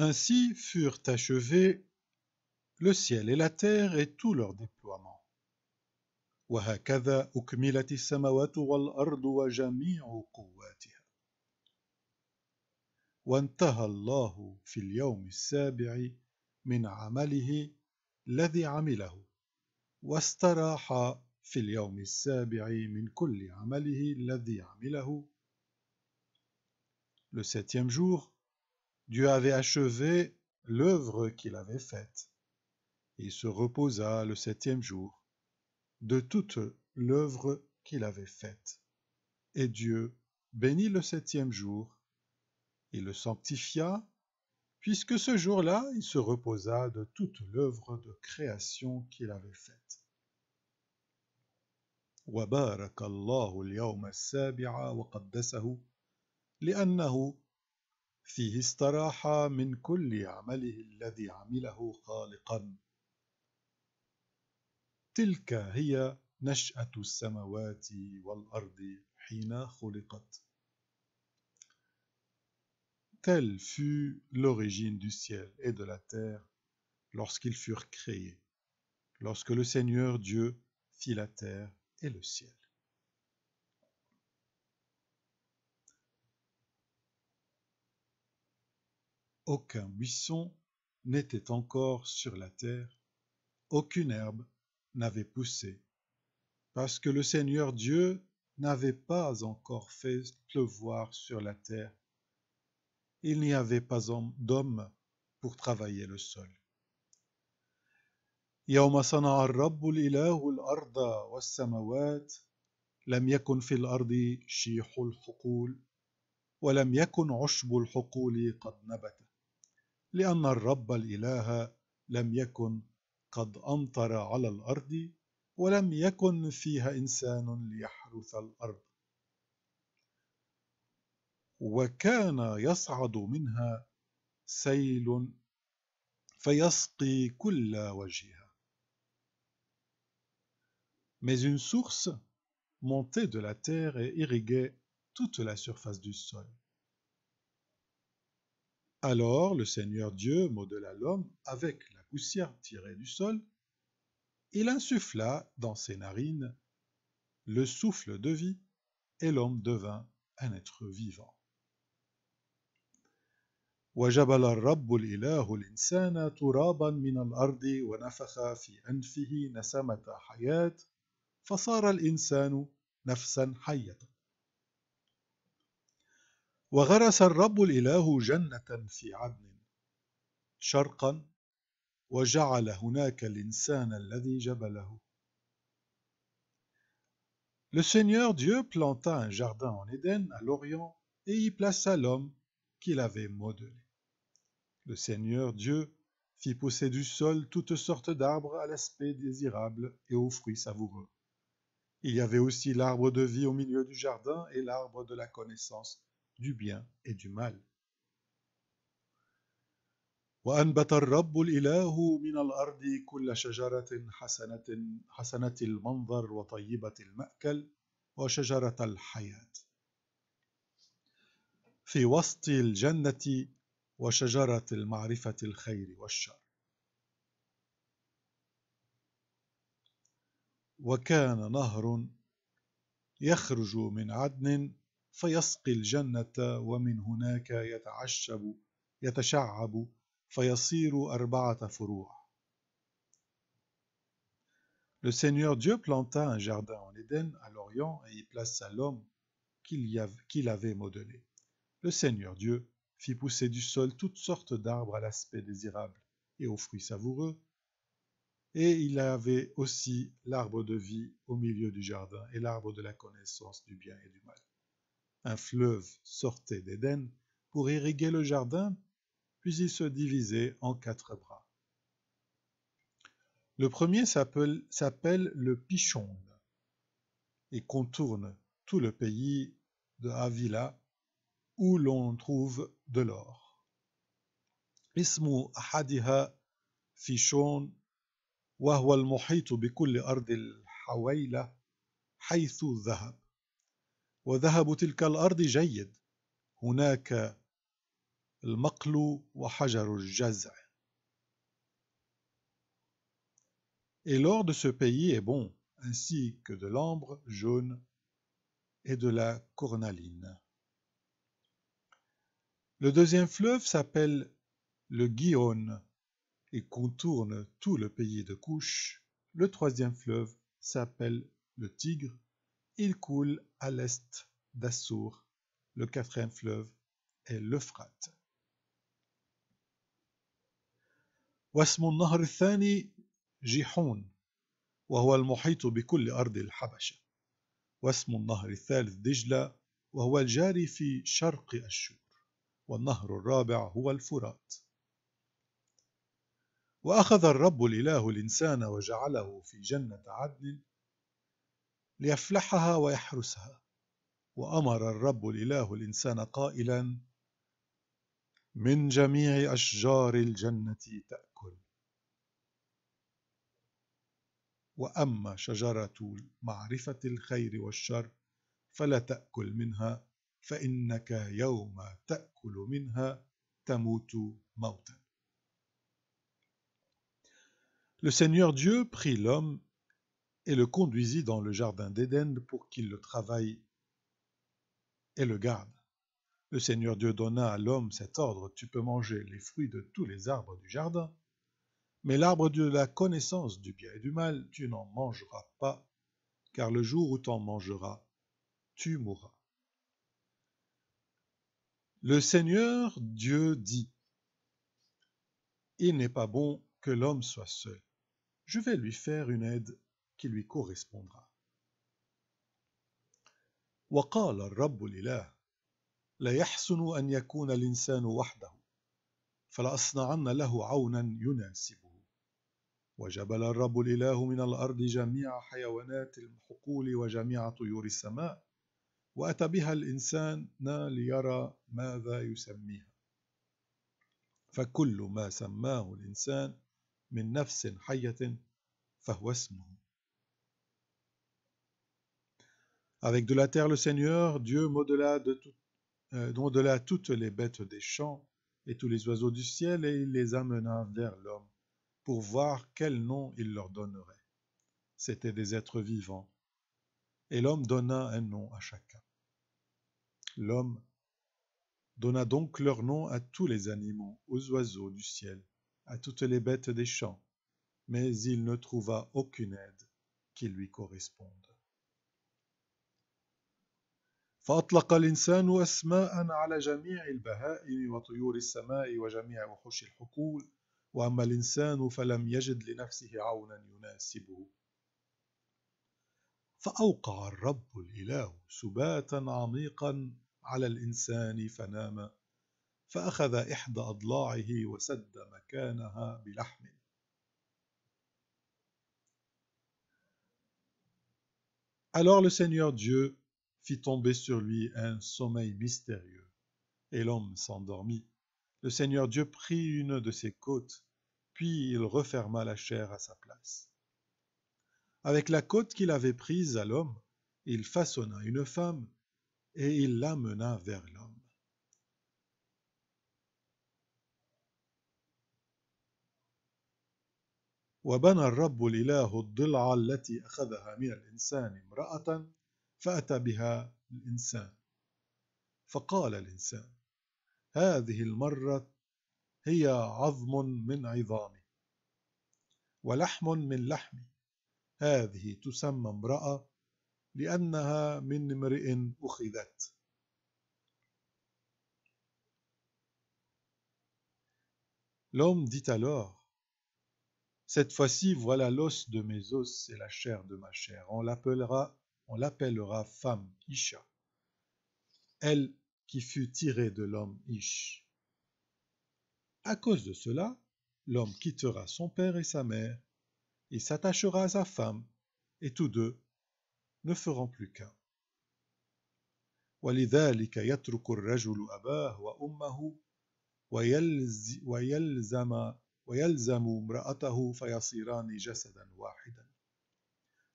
Ainsi furent achevés le ciel et la terre et tout leur déploiement. وهكذا أكملت السماوات والأرض وجميع قواتها. وانتهى الله في اليوم السابع من عمله الذي عمله، واستراح في اليوم السابع من كل عمله الذي عمله. Le septième jour, Dieu avait achevé l'œuvre qu'il avait faite. Il se reposa le septième jour de toute l'œuvre qu'il avait faite. Et Dieu bénit le septième jour et le sanctifia, puisque ce jour-là il se reposa de toute l'œuvre de création qu'il avait faite. فيه استراح من كل عمله الذي عمله خالقا تلك هي نشأة السماوات والأرض حين خلقت Telle fut l'origine du ciel et de la terre lorsqu'ils furent créés, lorsque le Seigneur Dieu fit la terre et le ciel. aucun buisson n'était encore sur la terre, aucune herbe n'avait poussé, parce que le Seigneur Dieu n'avait pas encore fait pleuvoir sur la terre. Il n'y avait pas d'homme pour travailler le sol. يوم صنع الرب والسماوات لم يكن في لأن الرب الإله لم يكن قد أمطر على الأرض ولم يكن فيها إنسان ليحرث الأرض وكان يصعد منها سيل فيسقي كل وجهها Mais une source montait de la terre et irriguait toute la surface du sol. Alors le Seigneur Dieu modela l'homme avec la poussière tirée du sol. Il insuffla dans ses narines le souffle de vie, et l'homme devint un être vivant. وجبل الرب الإله الإنسان ترابا من الأرض ونفخ في أنفه نسمة حياة فصار الإنسان nafsan حية le Seigneur Dieu planta un jardin en Éden à l'Orient et y plaça l'homme qu'il avait modelé. Le Seigneur Dieu fit pousser du sol toutes sortes d'arbres à l'aspect désirable et aux fruits savoureux. Il y avait aussi l'arbre de vie au milieu du jardin et l'arbre de la connaissance du bien et du mal. وأنبت الرب الإله من الأرض كل شجرة حسنة حسنة المنظر وطيبة المأكل وشجرة الحياة. في وسط الجنة وشجرة المعرفة الخير والشر. وكان نهر يخرج من عدن Le Seigneur Dieu planta un jardin en Éden à l'Orient et y plaça l'homme qu'il avait modelé. Le Seigneur Dieu fit pousser du sol toutes sortes d'arbres à l'aspect désirable et aux fruits savoureux, et il avait aussi l'arbre de vie au milieu du jardin et l'arbre de la connaissance du bien et du mal. Un fleuve sortait d'Éden pour irriguer le jardin, puis il se divisait en quatre bras. Le premier s'appelle le Pichon et contourne tout le pays de Avila où l'on trouve de l'or. Et l'or de ce pays est bon, ainsi que de l'ambre jaune et de la cornaline. Le deuxième fleuve s'appelle le Guion et contourne tout le pays de Couche. Le troisième fleuve s'appelle le Tigre Il coule à l'est d'Assour. Le quatrième fleuve est l'Euphrate. واسم النهر الثاني جيحون وهو المحيط بكل أرض الحبشة واسم النهر الثالث دجلة وهو الجاري في شرق الشور والنهر الرابع هو الفرات وأخذ الرب الإله الإنسان وجعله في جنة عدن ليفلحها ويحرسها وأمر الرب الإله الإنسان قائلا من جميع أشجار الجنة تأكل وأما شجرة معرفة الخير والشر فلا تأكل منها فإنك يوم تأكل منها تموت موتا Le Seigneur Dieu prit l'homme et le conduisit dans le jardin d'Éden pour qu'il le travaille et le garde. Le Seigneur Dieu donna à l'homme cet ordre, tu peux manger les fruits de tous les arbres du jardin, mais l'arbre de la connaissance du bien et du mal, tu n'en mangeras pas, car le jour où tu en mangeras, tu mourras. Le Seigneur Dieu dit, Il n'est pas bon que l'homme soit seul, je vais lui faire une aide qui lui correspondra. وقال الرب الإله لا يحسن أن يكون الإنسان وحده فلأصنعن له عونا يناسبه وجبل الرب الإله من الأرض جميع حيوانات الحقول وجميع طيور السماء وأتى بها الإنسان ليرى ماذا يسميها فكل ما سماه الإنسان من نفس حية فهو اسمه Avec de la terre le Seigneur, Dieu modela euh, de toutes les bêtes des champs et tous les oiseaux du ciel, et il les amena vers l'homme, pour voir quel nom il leur donnerait. C'étaient des êtres vivants, et l'homme donna un nom à chacun. L'homme donna donc leur nom à tous les animaux, aux oiseaux du ciel, à toutes les bêtes des champs, mais il ne trouva aucune aide qui lui corresponde. فأطلق الإنسان أسماء على جميع البهائم وطيور السماء وجميع وحوش الحقول وأما الإنسان فلم يجد لنفسه عونا يناسبه فأوقع الرب الإله سباتا عميقا على الإنسان فنام فأخذ إحدى أضلاعه وسد مكانها بلحم Alors le Seigneur Dieu fit tomber sur lui un sommeil mystérieux, et l'homme s'endormit. Le Seigneur Dieu prit une de ses côtes, puis il referma la chair à sa place. Avec la côte qu'il avait prise à l'homme, il façonna une femme, et il l'amena vers l'homme. فأتى بها الإنسان فقال الإنسان هذه المرة هي عظم من عظامي ولحم من لحمي هذه تسمى امرأة لأنها من امرئ أخذت L'homme dit alors, Cette fois-ci voilà l'os de mes os et la chair de ma chair, on l'appellera on l'appellera femme Isha, elle qui fut tirée de l'homme Ish. À cause de cela, l'homme quittera son père et sa mère, et s'attachera à sa femme, et tous deux ne feront plus qu'un.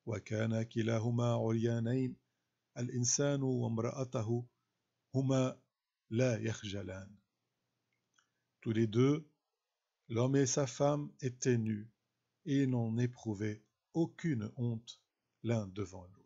Tous les deux, l'homme et sa femme étaient nus et n'en éprouvaient aucune honte l'un devant l'autre.